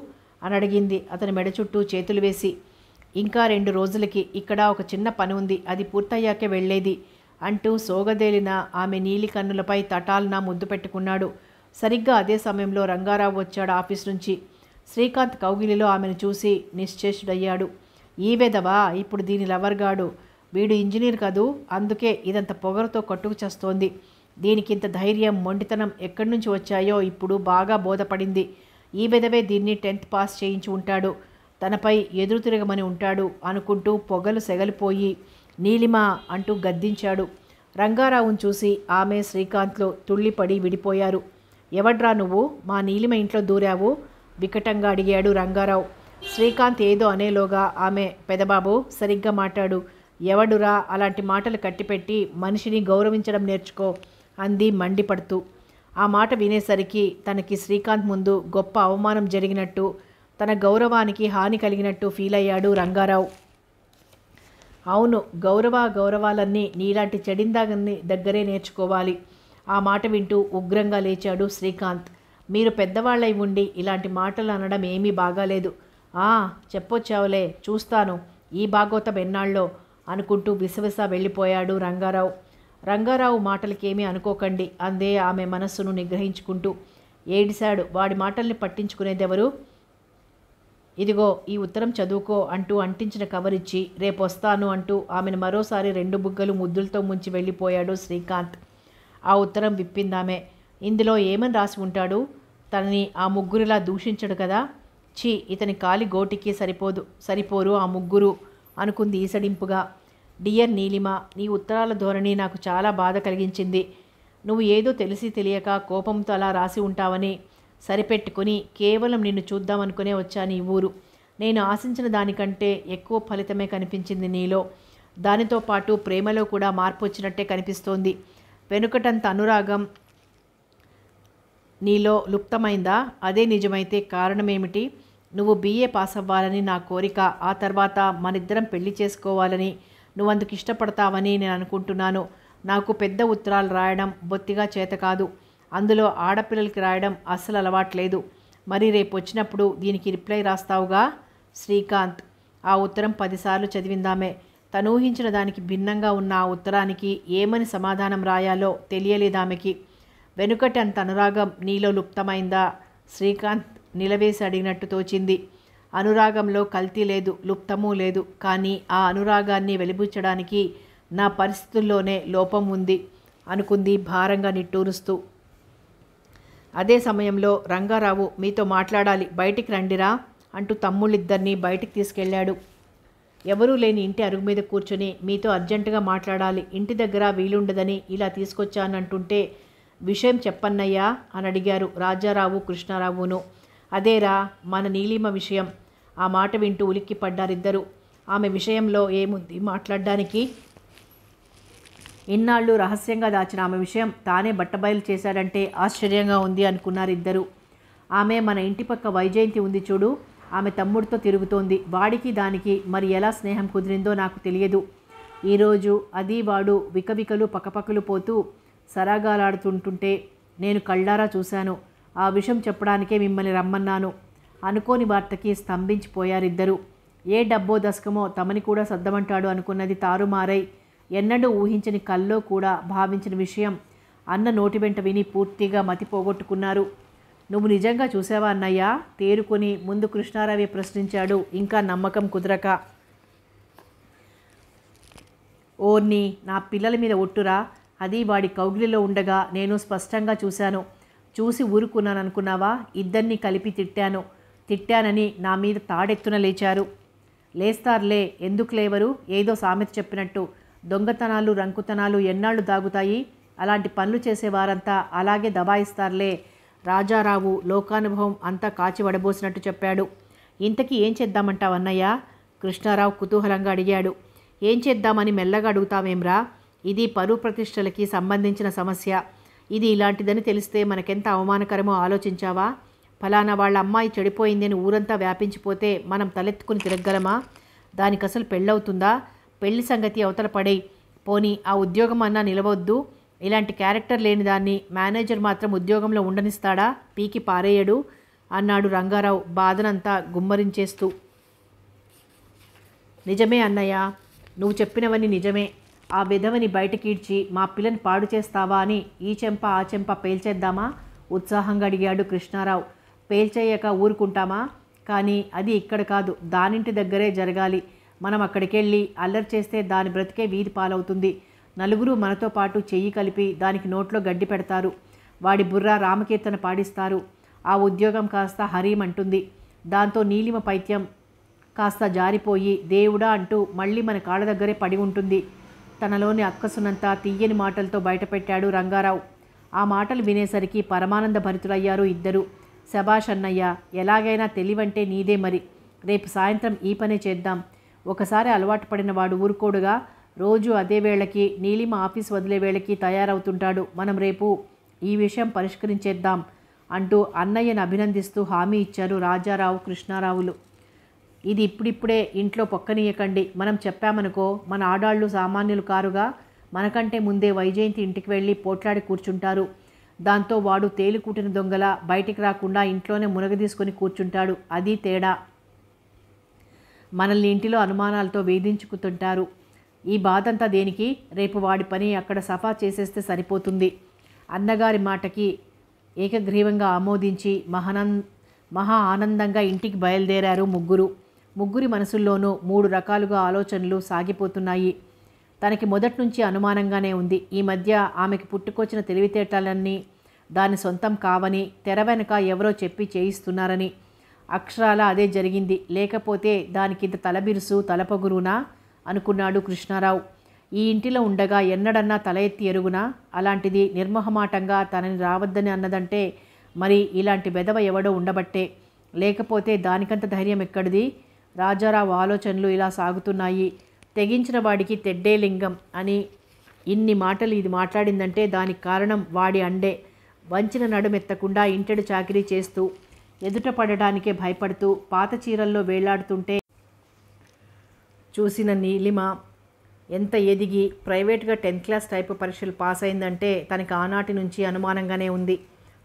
అని అడిగింది అతని మెడ చుట్టూ చేతులు వేసి ఇంకా రెండు రోజులకి ఇక్కడ ఒక చిన్న పని ఉంది అది పూర్తయ్యాకే వెళ్ళేది అంటూ సోగదేలిన ఆమె నీలి కన్నులపై తటాలన ముద్దు పెట్టుకున్నాడు సరిగ్గా అదే సమయంలో రంగారావు వచ్చాడు ఆఫీస్ నుంచి శ్రీకాంత్ కౌగిలిలో ఆమెను చూసి నిశ్చేషుడయ్యాడు ఈ వెదవా ఇప్పుడు దీని లవర్గాడు వీడు ఇంజనీర్ కదూ అందుకే ఇదంత పొగరతో కట్టుకు చేస్తోంది దీనికింత ధైర్యం మొండితనం ఎక్కడి నుంచి వచ్చాయో ఇప్పుడు బాగా బోధపడింది ఈ విధవే దీన్ని టెన్త్ పాస్ చేయించి ఉంటాడు తనపై ఎదురు తిరగమని ఉంటాడు అనుకుంటూ పొగలు సెగలిపోయి నీలిమ అంటూ గద్దించాడు రంగారావును చూసి ఆమె శ్రీకాంత్లో తుళ్ళిపడి విడిపోయారు ఎవడ్రా నువ్వు మా నీలిమ ఇంట్లో దూరావు వికటంగా అడిగాడు రంగారావు శ్రీకాంత్ ఏదో అనేలోగా ఆమె పెదబాబు సరిగ్గా మాట్లాడు ఎవడురా అలాంటి మాటలు కట్టిపెట్టి మనిషిని గౌరవించడం నేర్చుకో అంది మండిపడుతూ ఆ మాట వినేసరికి తనకి శ్రీకాంత్ ముందు గొప్ప అవమానం జరిగినట్టు తన గౌరవానికి హాని కలిగినట్టు ఫీల్ అయ్యాడు రంగారావు అవును గౌరవ గౌరవాలన్నీ నీలాంటి చెడిందాగన్ని దగ్గరే నేర్చుకోవాలి ఆ మాట వింటూ ఉగ్రంగా లేచాడు శ్రీకాంత్ మీరు పెద్దవాళ్ళై ఉండి ఇలాంటి మాటలు అనడం ఏమీ బాగాలేదు ఆ చెప్పొచ్చావులే చూస్తాను ఈ భాగోతం ఎన్నాళ్ళో అనుకుంటూ విసవిస వెళ్ళిపోయాడు రంగారావు రంగారావు మాటలకేమీ అనుకోకండి అందే ఆమె మనస్సును నిగ్రహించుకుంటూ ఏడిశాడు వాడి మాటల్ని పట్టించుకునేదెవరు ఇదిగో ఈ ఉత్తరం చదువుకో అంటూ అంటించిన కవర్ ఇచ్చి రేపొస్తాను అంటూ ఆమెను మరోసారి రెండు బుగ్గలు ముద్దులతో ముంచి వెళ్ళిపోయాడు శ్రీకాంత్ ఆ ఉత్తరం విప్పిందామే ఇందులో ఏమని రాసి ఉంటాడు తనని ఆ ముగ్గురులా దూషించడు కదా ఛీ ఇతని కాలి గోటికి సరిపోదు సరిపోరు ఆ ముగ్గురు అనుకుంది ఈసడింపుగా డియర్ నీలిమ నీ ఉత్తరాల ధోరణి నాకు చాలా బాధ కలిగించింది నువ్వు ఏదో తెలిసి తెలియక కోపంతో అలా రాసి ఉంటావని సరిపెట్టుకుని కేవలం నిన్ను చూద్దామనుకునే వచ్చాను ఈ ఊరు నేను ఆశించిన దానికంటే ఎక్కువ ఫలితమే కనిపించింది నీలో దానితో పాటు ప్రేమలో కూడా మార్పు వచ్చినట్టే కనిపిస్తోంది వెనుకటంత అనురాగం నీలో లుప్తమైందా అదే నిజమైతే కారణమేమిటి నువ్వు బీఏ పాస్ అవ్వాలని నా కోరిక ఆ తర్వాత మనిద్దరం పెళ్లి చేసుకోవాలని నువ్వు అందుకు ఇష్టపడతావని నేను అనుకుంటున్నాను నాకు పెద్ద ఉత్తరాలు రాయడం బొత్తిగా చేత కాదు అందులో ఆడపిల్లలకి రాయడం అస్సలు అలవాట్లేదు మరి రేపు వచ్చినప్పుడు దీనికి రిప్లై రాస్తావుగా శ్రీకాంత్ ఆ ఉత్తరం పదిసార్లు చదివిందామే తనూహించిన దానికి భిన్నంగా ఉన్న ఆ ఉత్తరానికి ఏమని సమాధానం రాయాలో తెలియలేదామెకి వెనుకటి అంత అనురాగం నీలో లుప్తమైందా శ్రీకాంత్ నిలవేసి అడిగినట్టు తోచింది అనురాగంలో కల్తీ లేదు లుప్తమూ లేదు కానీ ఆ అనురాగాన్ని వెలిబుచ్చడానికి నా పరిస్థితుల్లోనే లోపం ఉంది అనుకుంది భారంగా నిట్టూరుస్తూ అదే సమయంలో రంగారావు మీతో మాట్లాడాలి బయటికి రండిరా అంటూ తమ్ముళ్ళిద్దరినీ బయటికి తీసుకెళ్లాడు ఎవరూ లేని ఇంటి అరుగు మీద కూర్చొని మీతో అర్జెంటుగా మాట్లాడాలి ఇంటి దగ్గర వీలుండదని ఇలా తీసుకొచ్చానంటుంటే విషయం చెప్పన్నయ్యా అని అడిగారు రాజారావు కృష్ణారావును అదేరా మన నీలిమ విషయం ఆ మాట వింటూ ఉలిక్కి ఆమె విషయంలో ఏముంది మాట్లాడడానికి ఇన్నాళ్ళు రహస్యంగా దాచిన ఆమె విషయం తానే బట్టబయలు చేశాడంటే ఆశ్చర్యంగా ఉంది అనుకున్నారు ఇద్దరు ఆమె మన ఇంటి పక్క వైజయంతి ఉంది చూడు ఆమె తమ్ముడితో తిరుగుతోంది వాడికి దానికి మరి ఎలా స్నేహం కుదిరిందో నాకు తెలియదు ఈరోజు అది వాడు వికవికలు పక్కపక్కలు పోతూ సరాగాలాడుతుంటుంటే నేను కళ్ళారా చూశాను ఆ విషయం చెప్పడానికే మిమ్మల్ని రమ్మన్నాను అనుకోని వార్తకి స్తంభించిపోయారిద్దరూ ఏ డబ్బో దశకమో తమని కూడా సర్దమంటాడు అనుకున్నది తారుమారై ఎన్నడూ ఊహించని కల్లో కూడా భావించిన విషయం అన్న నోటి వెంట విని పూర్తిగా మతి పోగొట్టుకున్నారు నువ్వు నిజంగా చూసావా అన్నయ్య తేరుకొని ముందు కృష్ణారావి ప్రశ్నించాడు ఇంకా నమ్మకం కుదరక ఓర్ని నా పిల్లల మీద ఒట్టురా అది వాడి కౌగిలిలో ఉండగా నేను స్పష్టంగా చూశాను చూసి ఊరుకున్నాను అనుకున్నావా ఇద్దరిని కలిపి తిట్టాను తిట్టానని నా మీద తాడెత్తున లేచారు లేస్తారులే ఎందుకు లేవరు ఏదో సామెత చెప్పినట్టు దొంగతనాలు రంకుతనాలు ఎన్నాళ్ళు దాగుతాయి అలాంటి పనులు చేసేవారంతా అలాగే దబాయిస్తారులే రాజారావు లోకానుభవం అంతా కాచి వడబోసినట్టు చెప్పాడు ఇంతకీ ఏం చేద్దామంటావు అన్నయ్య కృష్ణారావు కుతూహలంగా అడిగాడు ఏం చేద్దామని మెల్లగా అడుగుతామేమ్రా ఇది పరువు ప్రతిష్టలకి సంబంధించిన సమస్య ఇది ఇలాంటిదని తెలిస్తే మనకెంత అవమానకరమో ఆలోచించావా ఫలానా వాళ్ళ అమ్మాయి చెడిపోయిందని ఊరంతా వ్యాపించిపోతే మనం తలెత్తుకుని తిరగలమా దానికి అసలు పెళ్ళవుతుందా పెళ్లి సంగతి అవతల పడే పోని ఆ ఉద్యోగం అన్నా నిలవద్దు ఇలాంటి క్యారెక్టర్ లేని దాన్ని మేనేజర్ మాత్రం ఉద్యోగంలో ఉండనిస్తాడా పీకి పారేయడు అన్నాడు రంగారావు బాధనంతా గుమ్మరించేస్తూ నిజమే అన్నయ్య నువ్వు చెప్పినవన్నీ నిజమే ఆ విధవని బయటకీడ్చి మా పిల్లని పాడు చేస్తావా అని ఈ చెంప ఆ చెంప పేల్చేద్దామా ఉత్సాహంగా అడిగాడు కృష్ణారావు పేల్చేయక ఊరుకుంటామా కానీ అది ఇక్కడ కాదు దానింటి దగ్గరే జరగాలి మనం అక్కడికి వెళ్ళి అల్లరి చేస్తే దాని బ్రతికే వీధి పాలవుతుంది నలుగురు మనతో పాటు చెయ్యి కలిపి దానికి నోట్లో గడ్డి పెడతారు వాడి బుర్ర రామకీర్తన పాడిస్తారు ఆ ఉద్యోగం కాస్త హరీం అంటుంది దాంతో నీలిమ పైత్యం కాస్త జారిపోయి దేవుడా అంటూ మళ్ళీ మన కాళ్ళ దగ్గరే పడి ఉంటుంది తనలోని అక్కసునంతా తీయని మాటలతో బయటపెట్టాడు రంగారావు ఆ మాటలు వినేసరికి పరమానంద భరితులయ్యారు ఇద్దరు శభాష్ అన్నయ్య ఎలాగైనా తెలివంటే నీదే మరి రేపు సాయంత్రం ఈ పనే చేద్దాం ఒకసారి అలవాటు పడిన వాడు ఊరుకోడుగా రోజు అదే వేళకి నీలిమ ఆఫీస్ వదిలే వేళకి తయారవుతుంటాడు మనం రేపు ఈ విషయం పరిష్కరించేద్దాం అంటూ అన్నయ్యను అభినందిస్తూ హామీ ఇచ్చారు రాజారావు కృష్ణారావులు ఇది ఇప్పుడిప్పుడే ఇంట్లో పొక్కనీయకండి మనం చెప్పామనుకో మన ఆడాళ్ళు సామాన్యులు కారుగా మనకంటే ముందే వైజయంతి ఇంటికి వెళ్ళి పోట్లాడి కూర్చుంటారు దాంతో వాడు తేలికూటిన దొంగల బయటికి రాకుండా ఇంట్లోనే మునగదీసుకొని కూర్చుంటాడు అది తేడా మనల్ని ఇంటిలో అనుమానాలతో వేధించుకుతుంటారు ఈ బాధంతా దేనికి రేపు వాడి పని అక్కడ సఫా చేసేస్తే సరిపోతుంది అన్నగారి మాటకి ఏకగ్రీవంగా ఆమోదించి మహానంద మహా ఆనందంగా ఇంటికి బయలుదేరారు ముగ్గురు ముగ్గురి మనసుల్లోనూ మూడు రకాలుగా ఆలోచనలు సాగిపోతున్నాయి తనకి మొదటి నుంచి అనుమానంగానే ఉంది ఈ మధ్య ఆమెకి పుట్టుకొచ్చిన తెలివితేటలన్నీ దాని సొంతం కావని తెర వెనక ఎవరో చెప్పి చేయిస్తున్నారని అక్షరాల అదే జరిగింది లేకపోతే దానికింత తలబిరుసు తలపగురునా అనుకున్నాడు కృష్ణారావు ఈ ఇంటిలో ఉండగా ఎన్నడన్నా తల ఎత్తి ఎరుగునా అలాంటిది నిర్మహమాటంగా తనని రావద్దని అన్నదంటే మరి ఇలాంటి బెదవ ఎవడో ఉండబట్టే లేకపోతే దానికంత ధైర్యం ఎక్కడిది రాజారావు ఆలోచనలు ఇలా సాగుతున్నాయి తెగించిన వాడికి తెడ్డే లింగం అని ఇన్ని మాటలు ఇది మాట్లాడిందంటే దానికి కారణం వాడి అండే వంచిన నడుమెత్తకుండా ఇంటెడు చాకరీ చేస్తూ ఎదుట పడడానికే భయపడుతూ పాత చీరల్లో వేలాడుతుంటే చూసిన నీలిమ ఎంత ఎదిగి ప్రైవేట్గా టెన్త్ క్లాస్ టైప్ పరీక్షలు పాస్ అయిందంటే తనకి ఆనాటి నుంచి అనుమానంగానే ఉంది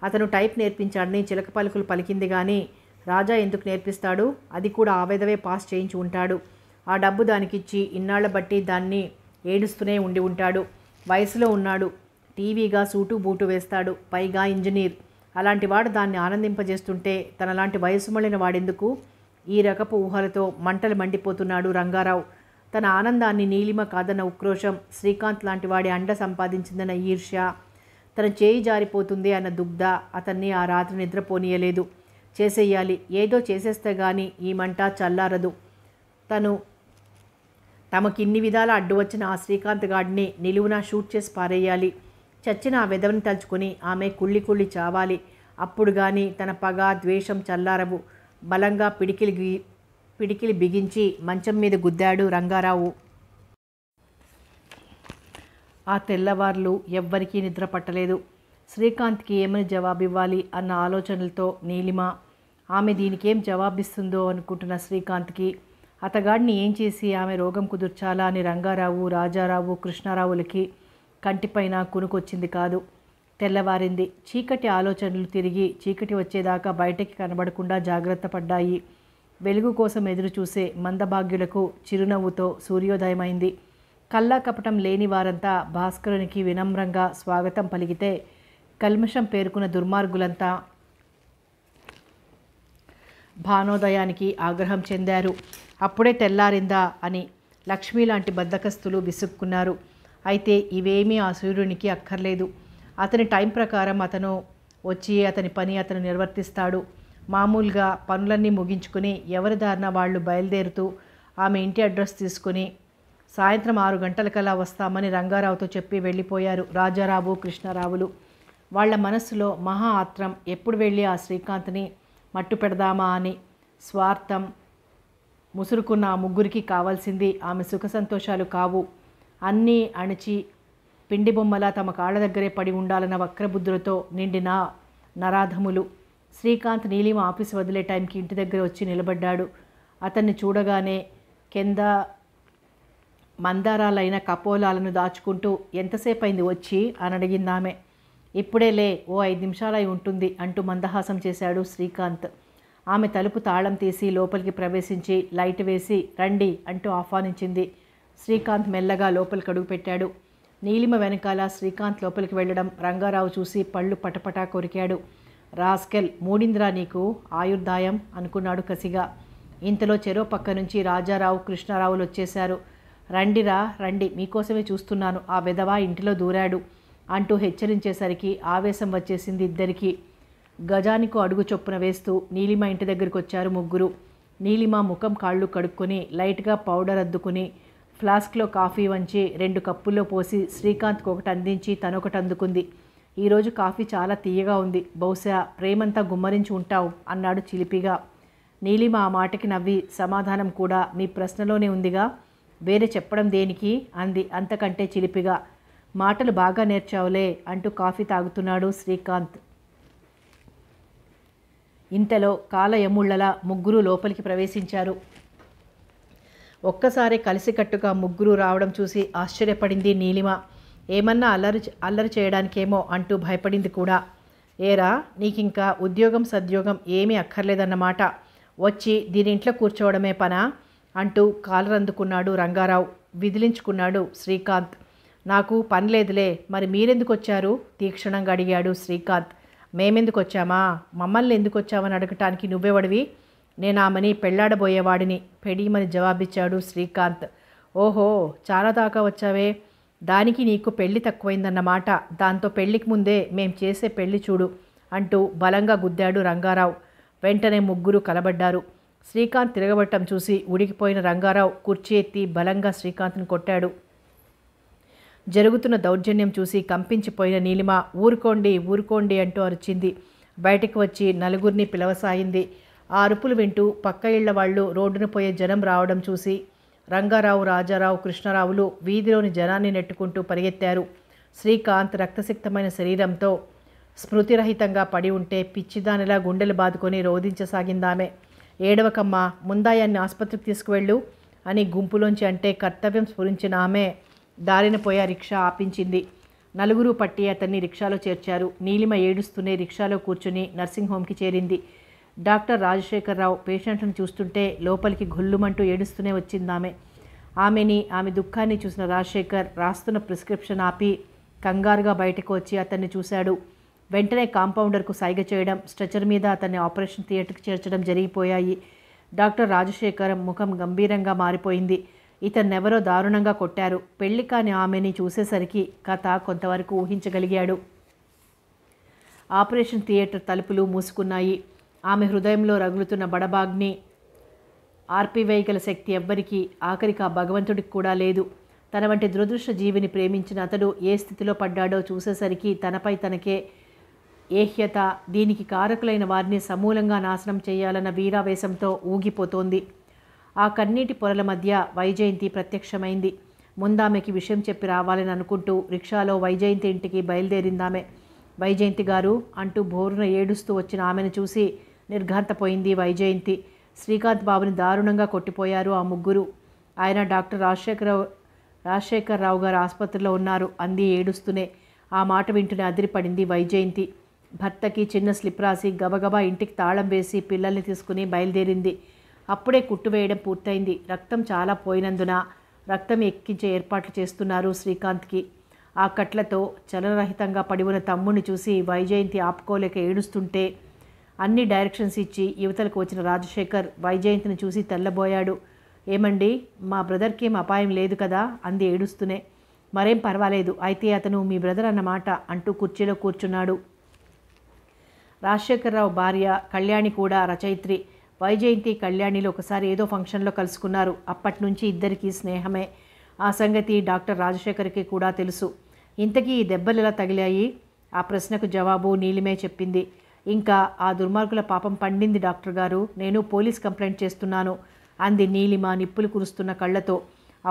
అతను టైప్ నేర్పించాడని చిలక పలుకులు పలికింది కానీ రాజా ఎందుకు నేర్పిస్తాడు అది కూడా ఆవేదవే పాస్ చేయించి ఉంటాడు ఆ డబ్బు దానికిచ్చి ఇన్నాళ్ల బట్టి దాన్ని ఏడుస్తూనే ఉండి ఉంటాడు వయసులో ఉన్నాడు టీవీగా సూటు బూటు వేస్తాడు పైగా ఇంజనీర్ అలాంటి వాడు దాన్ని ఆనందింపజేస్తుంటే తనలాంటి వయసు మళ్ళిన వాడెందుకు ఈ రకపు ఊహలతో మంటలు మండిపోతున్నాడు రంగారావు తన ఆనందాన్ని నీలిమ కాదన్న ఉక్రోషం శ్రీకాంత్ లాంటి వాడి అండ సంపాదించిందన్న ఈర్ష్య తన చేయి జారిపోతుంది అన్న దుగ్ధ అతన్ని ఆ రాత్రి నిద్రపోనీయలేదు చేసేయాలి ఏదో చేసేస్తే గానీ ఈ మంట చల్లారదు తను తమకిన్ని విధాల అడ్డు వచ్చిన ఆ శ్రీకాంత్ గాడిని నిలువున షూట్ చేసి పారేయాలి చచ్చిన ఆ విధవని తలుచుకుని ఆమె కుళ్ళి కుళ్ళి చావాలి అప్పుడు కానీ తన పగ ద్వేషం చల్లారవు బలంగా పిడికిలి పిడికిలి బిగించి మంచం మీద గుద్దాడు రంగారావు ఆ తెల్లవార్లు ఎవ్వరికీ నిద్ర పట్టలేదు శ్రీకాంత్కి ఏమని జవాబివ్వాలి అన్న ఆలోచనలతో నీలిమ ఆమె దీనికేం జవాబిస్తుందో అనుకుంటున్న శ్రీకాంత్కి అతగాడిని ఏం చేసి ఆమె రోగం కుదుర్చాలా అని రంగారావు రాజారావు కృష్ణారావులకి కంటిపైన కునుకొచ్చింది కాదు తెల్లవారింది చీకటి ఆలోచనలు తిరిగి చీకటి వచ్చేదాకా బయటకి కనబడకుండా జాగ్రత్త పడ్డాయి వెలుగు కోసం ఎదురు చూసే మందభాగ్యులకు చిరునవ్వుతో సూర్యోదయమైంది కల్లా కపటం లేని వారంతా భాస్కరునికి వినమ్రంగా స్వాగతం పలికితే కల్మషం పేర్కొన్న దుర్మార్గులంతా భానోదయానికి ఆగ్రహం చెందారు అప్పుడే తెల్లారిందా అని లక్ష్మి లాంటి బద్దకస్తులు విసుక్కున్నారు అయితే ఇవేమీ ఆ సూర్యునికి అక్కర్లేదు అతని టైం ప్రకారం అతను వచ్చి అతని పని అతను నిర్వర్తిస్తాడు మామూలుగా పనులన్నీ ముగించుకుని ఎవరి దారిన వాళ్ళు బయలుదేరుతూ ఆమె ఇంటి అడ్రస్ తీసుకుని సాయంత్రం ఆరు గంటలకల్లా వస్తామని రంగారావుతో చెప్పి వెళ్ళిపోయారు రాజారావు కృష్ణారావులు వాళ్ల మనస్సులో మహా ఆత్రం ఎప్పుడు వెళ్ళి ఆ శ్రీకాంత్ని మట్టు పెడదామా అని స్వార్థం ముసురుకున్న ఆ ముగ్గురికి కావాల్సింది ఆమె సుఖ సంతోషాలు కావు అన్నీ అణిచి పిండి బొమ్మలా తమ కాళ్ళ దగ్గరే పడి ఉండాలన్న వక్రబుద్ధులతో నిండిన నరాధములు శ్రీకాంత్ నీలిమ ఆఫీస్ వదిలే టైంకి ఇంటి దగ్గర వచ్చి నిలబడ్డాడు అతన్ని చూడగానే కింద మందారాలైన కపోలాలను దాచుకుంటూ ఎంతసేపు అయింది వచ్చి అని అడిగిందామె ఇప్పుడే లే ఓ ఐదు నిమిషాలై ఉంటుంది అంటూ మందహాసం చేశాడు శ్రీకాంత్ ఆమె తలుపు తాళం తీసి లోపలికి ప్రవేశించి లైట్ వేసి రండి అంటూ ఆహ్వానించింది శ్రీకాంత్ మెల్లగా లోపలికి అడుగు పెట్టాడు నీలిమ వెనకాల శ్రీకాంత్ లోపలికి వెళ్ళడం రంగారావు చూసి పళ్ళు పటపటా కొరికాడు రాస్కెల్ మూడింద్రా నీకు ఆయుర్దాయం అనుకున్నాడు కసిగా ఇంతలో చెరో పక్క నుంచి రాజారావు కృష్ణారావులు వచ్చేశారు రండిరా రండి మీకోసమే చూస్తున్నాను ఆ విధవా ఇంటిలో దూరాడు అంటూ హెచ్చరించేసరికి ఆవేశం వచ్చేసింది ఇద్దరికీ గజానికో అడుగు చొప్పున వేస్తూ నీలిమ ఇంటి దగ్గరికి వచ్చారు ముగ్గురు నీలిమ ముఖం కాళ్ళు కడుక్కొని లైట్గా పౌడర్ అద్దుకుని ఫ్లాస్క్లో కాఫీ వంచి రెండు కప్పుల్లో పోసి శ్రీకాంత్కి ఒకటి అందించి తనొకటి అందుకుంది ఈరోజు కాఫీ చాలా తీయగా ఉంది బహుశా ప్రేమంతా గుమ్మరించి ఉంటావు అన్నాడు చిలిపిగా నీలిమ ఆ మాటకి నవ్వి సమాధానం కూడా మీ ప్రశ్నలోనే ఉందిగా వేరే చెప్పడం దేనికి అంది అంతకంటే చిలిపిగా మాటలు బాగా నేర్చావులే అంటూ కాఫీ తాగుతున్నాడు శ్రీకాంత్ ఇంతలో కాల ఎముళ్ళలా ముగ్గురు లోపలికి ప్రవేశించారు ఒక్కసారి కలిసికట్టుగా ముగ్గురు రావడం చూసి ఆశ్చర్యపడింది నీలిమ ఏమన్నా అల్లరి అల్లరి చేయడానికేమో అంటూ భయపడింది కూడా ఏరా నీకింకా ఉద్యోగం సద్యోగం ఏమీ అక్కర్లేదన్నమాట వచ్చి దీనింట్లో కూర్చోవడమే పనా అంటూ కాలరందుకున్నాడు రంగారావు విదిలించుకున్నాడు శ్రీకాంత్ నాకు పని లేదులే మరి మీరెందుకు వచ్చారు తీక్షణంగా అడిగాడు శ్రీకాంత్ మేమెందుకు వచ్చామా మమ్మల్ని ఎందుకు వచ్చామని అడగటానికి నువ్వేవడివి నేను ఆమెని పెళ్లాడబోయేవాడిని పెడీమని జవాబిచ్చాడు శ్రీకాంత్ ఓహో చాలా దాకా వచ్చావే దానికి నీకు పెళ్లి తక్కువైందన్నమాట దాంతో పెళ్లికి ముందే మేం చేసే పెళ్లి చూడు అంటూ బలంగా గుద్దాడు రంగారావు వెంటనే ముగ్గురు కలబడ్డారు శ్రీకాంత్ తిరగబట్టం చూసి ఉడికిపోయిన రంగారావు కుర్చీ ఎత్తి బలంగా శ్రీకాంత్ను కొట్టాడు జరుగుతున్న దౌర్జన్యం చూసి కంపించిపోయిన నీలిమ ఊరుకోండి ఊరుకోండి అంటూ అరిచింది బయటకు వచ్చి నలుగురిని పిలవసాయింది ఆ అరుపులు వింటూ పక్క ఇళ్ల వాళ్ళు రోడ్డున పోయే జనం రావడం చూసి రంగారావు రాజారావు కృష్ణారావులు వీధిలోని జనాన్ని నెట్టుకుంటూ పరిగెత్తారు శ్రీకాంత్ రక్తసిక్తమైన శరీరంతో స్మృతిరహితంగా పడి ఉంటే పిచ్చిదానిలా గుండెలు బాదుకొని రోధించసాగిందామె ఏడవకమ్మ ముందాయాన్ని ఆసుపత్రికి తీసుకువెళ్ళు అని గుంపులోంచి అంటే కర్తవ్యం స్ఫురించిన ఆమె దారిన పోయా రిక్షా ఆపించింది నలుగురు పట్టి అతన్ని రిక్షాలో చేర్చారు నీలిమ ఏడుస్తూనే రిక్షాలో కూర్చుని నర్సింగ్ హోమ్కి చేరింది డాక్టర్ రాజశేఖరరావు పేషెంట్ను చూస్తుంటే లోపలికి గొల్లుమంటూ ఏడుస్తూనే వచ్చిందామె ఆమెని ఆమె దుఃఖాన్ని చూసిన రాజశేఖర్ రాస్తున్న ప్రిస్క్రిప్షన్ ఆపి కంగారుగా బయటకు వచ్చి అతన్ని చూశాడు వెంటనే కాంపౌండర్కు సైగ చేయడం స్ట్రెచర్ మీద అతన్ని ఆపరేషన్ థియేటర్కి చేర్చడం జరిగిపోయాయి డాక్టర్ రాజశేఖర్ ముఖం గంభీరంగా మారిపోయింది ఇతన్నెవరో దారుణంగా కొట్టారు పెళ్లి కాని ఆమెని చూసేసరికి కథ కొంతవరకు ఊహించగలిగాడు ఆపరేషన్ థియేటర్ తలుపులు మూసుకున్నాయి ఆమె హృదయంలో రగులుతున్న బడబాగ్ని ఆర్పివేయగల శక్తి ఎవ్వరికీ ఆఖరిక భగవంతుడికి కూడా లేదు తన వంటి దురదృష్ట జీవిని ప్రేమించిన అతడు ఏ స్థితిలో పడ్డాడో చూసేసరికి తనపై తనకే ఏహ్యత దీనికి కారకులైన వారిని సమూలంగా నాశనం చేయాలన్న వీరావేశంతో ఊగిపోతోంది ఆ కన్నీటి పొరల మధ్య వైజయంతి ప్రత్యక్షమైంది ముందామెకి విషయం చెప్పి రావాలని అనుకుంటూ రిక్షాలో వైజయంతి ఇంటికి బయలుదేరిందామె వైజయంతి గారు అంటూ బోరున ఏడుస్తూ వచ్చిన ఆమెను చూసి నిర్ఘాంతపోయింది వైజయంతి శ్రీకాంత్ బాబుని దారుణంగా కొట్టిపోయారు ఆ ముగ్గురు ఆయన డాక్టర్ రాజశేఖరరావు రాజశేఖరరావు గారు ఆసుపత్రిలో ఉన్నారు అంది ఏడుస్తూనే ఆ మాట వింటూనే అదిరిపడింది వైజయంతి భర్తకి చిన్న స్లిప్ రాసి గబగబా ఇంటికి తాళం వేసి పిల్లల్ని తీసుకుని బయలుదేరింది అప్పుడే కుట్టు వేయడం పూర్తయింది రక్తం చాలా పోయినందున రక్తం ఎక్కించే ఏర్పాట్లు చేస్తున్నారు శ్రీకాంత్కి ఆ కట్లతో చలనరహితంగా పడి ఉన్న తమ్ముడిని చూసి వైజయంతి ఆపుకోలేక ఏడుస్తుంటే అన్ని డైరెక్షన్స్ ఇచ్చి యువతలకు వచ్చిన రాజశేఖర్ వైజయంతిని చూసి తెల్లబోయాడు ఏమండి మా బ్రదర్కి ఏం అపాయం లేదు కదా అంది ఏడుస్తూనే మరేం పర్వాలేదు అయితే అతను మీ బ్రదర్ అన్నమాట అంటూ కుర్చీలో కూర్చున్నాడు రాజశేఖరరావు భార్య కళ్యాణి కూడా రచయిత్రి వైజయంతి కళ్యాణిలో ఒకసారి ఏదో ఫంక్షన్లో కలుసుకున్నారు అప్పటి నుంచి ఇద్దరికీ స్నేహమే ఆ సంగతి డాక్టర్ రాజశేఖర్కి కూడా తెలుసు ఇంతకీ ఈ దెబ్బలు ఎలా తగిలాయి ఆ ప్రశ్నకు జవాబు నీలిమే చెప్పింది ఇంకా ఆ దుర్మార్గుల పాపం పండింది డాక్టర్ గారు నేను పోలీస్ కంప్లైంట్ చేస్తున్నాను అంది నీలి మా నిప్పులు కురుస్తున్న కళ్ళతో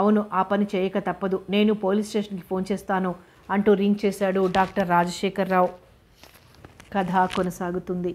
అవును ఆ పని చేయక తప్పదు నేను పోలీస్ స్టేషన్కి ఫోన్ చేస్తాను అంటూ రింగ్ చేశాడు డాక్టర్ రాజశేఖరరావు కథ కొనసాగుతుంది